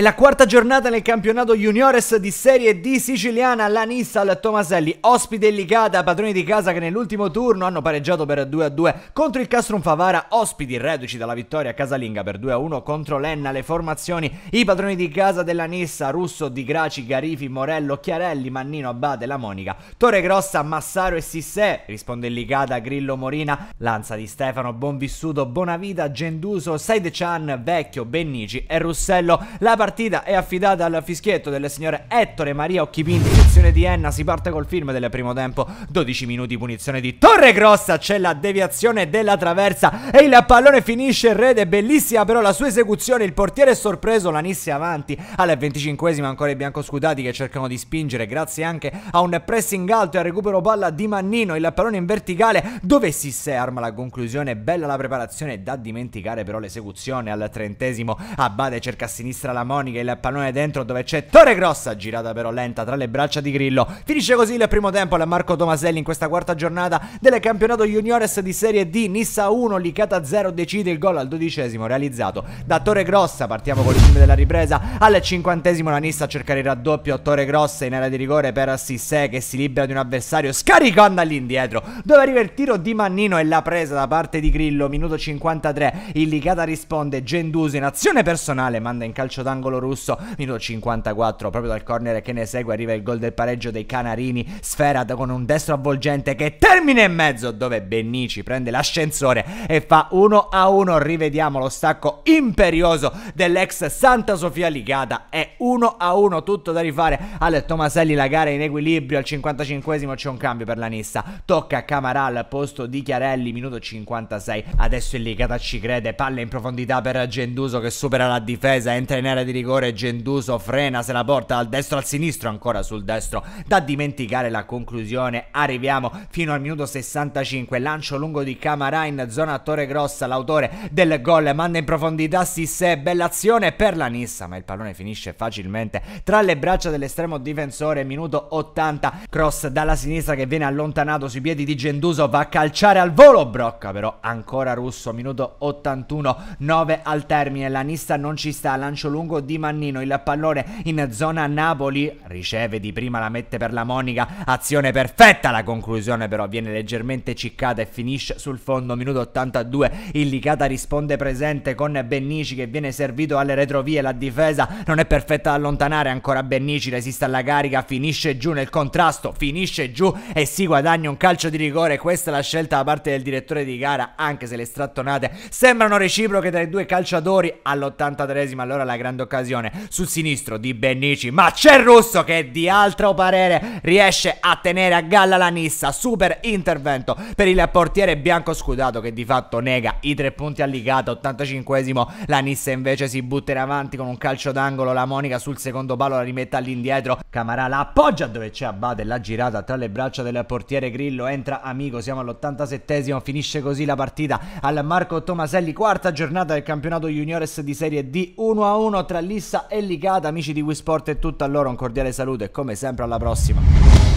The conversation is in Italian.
È la quarta giornata nel campionato juniores di Serie D siciliana. La Nissa al Tomaselli, ospite in Ligata, padroni di casa che nell'ultimo turno hanno pareggiato per 2-2 contro il Castrum Favara, ospiti reduci dalla vittoria casalinga per 2-1 contro l'Enna. Le formazioni, i padroni di casa della Nissa, Russo, Di Graci, Garifi, Morello, Chiarelli, Mannino, Abate, La Monica, Torre Grossa, Massaro e Sissè, risponde in Ligata, Grillo, Morina, Lanza di Stefano, Bonvissuto, Bonavita, Genduso, Saidechan, Vecchio, Bennici e Russello. La partita partita è affidata al fischietto del signore Ettore Maria Occhipinti, sezione di Enna. Si parte col film del primo tempo, 12 minuti punizione di Torre Grossa, c'è la deviazione della traversa e il pallone finisce rete, bellissima però la sua esecuzione, il portiere è sorpreso, la Nissi avanti alla 25esima ancora i biancoscudati che cercano di spingere grazie anche a un pressing alto e al recupero palla di Mannino, il pallone in verticale dove si arma la conclusione, bella la preparazione da dimenticare però l'esecuzione al trentesimo, Abbate cerca a sinistra la mano. Monica il pallone dentro dove c'è Torre Grossa, girata però lenta tra le braccia di Grillo. Finisce così il primo tempo alla Marco Tomaselli in questa quarta giornata del campionato juniores di Serie D. Nissa 1, Licata 0 decide il gol al dodicesimo realizzato da Torre Grossa. Partiamo con il film della ripresa. Al cinquantesimo la Nissa a cercare il raddoppio a Torre Grossa in area di rigore per Assise che si libera di un avversario scaricando all'indietro dove arriva il tiro di Mannino e la presa da parte di Grillo. Minuto 53, il Licata risponde, Genduso in azione personale manda in calcio d'angolo angolo russo, minuto 54, proprio dal corner che ne segue arriva il gol del pareggio dei Canarini, sfera con un destro avvolgente che termina in mezzo dove Bennici prende l'ascensore e fa 1 a 1, rivediamo lo stacco imperioso dell'ex Santa Sofia Ligata, è 1 a 1, tutto da rifare al Tomaselli la gara in equilibrio, al 55esimo c'è un cambio per la Nissa, tocca a Camaral al posto di Chiarelli, minuto 56, adesso il Ligata ci crede, palla in profondità per Genduso che supera la difesa, entra in area di di rigore Genduso frena, se la porta dal destro, al sinistro, ancora sul destro. Da dimenticare la conclusione. Arriviamo fino al minuto 65. Lancio lungo di Camarà in zona Torre Grossa. L'autore del gol manda in profondità Sissè. Bella azione per la Nissa, ma il pallone finisce facilmente tra le braccia dell'estremo difensore. Minuto 80. Cross dalla sinistra che viene allontanato sui piedi di Genduso. Va a calciare al volo. Brocca però ancora russo. Minuto 81. 9 al termine. La Nissa non ci sta. Lancio lungo di Mannino il pallone in zona Napoli, riceve di prima, la mette per la Monica, azione perfetta, la conclusione però viene leggermente ciccata e finisce sul fondo, minuto 82, il Licata risponde presente con Bennici che viene servito alle retrovie, la difesa non è perfetta da allontanare, ancora Bennici resiste alla carica, finisce giù nel contrasto, finisce giù e si guadagna un calcio di rigore, questa è la scelta da parte del direttore di gara, anche se le strattonate sembrano reciproche tra i due calciatori all'83esima allora la grande occasione occasione sul sinistro di Bennici, ma c'è il Russo che di altro parere riesce a tenere a galla la Nissa, super intervento per il portiere bianco scudato che di fatto nega i tre punti all'Igata, 85esimo, la Nissa invece si butta in avanti con un calcio d'angolo, la Monica sul secondo palo la rimette all'indietro, Camarà la appoggia dove c'è Abate, la girata tra le braccia del portiere Grillo, entra Amico, siamo all'87esimo, finisce così la partita al Marco Tomaselli, quarta giornata del campionato juniores di Serie D, 1-1 tra Lissa e Ligata, amici di Wii Sport è tutto a loro, un cordiale saluto e come sempre alla prossima.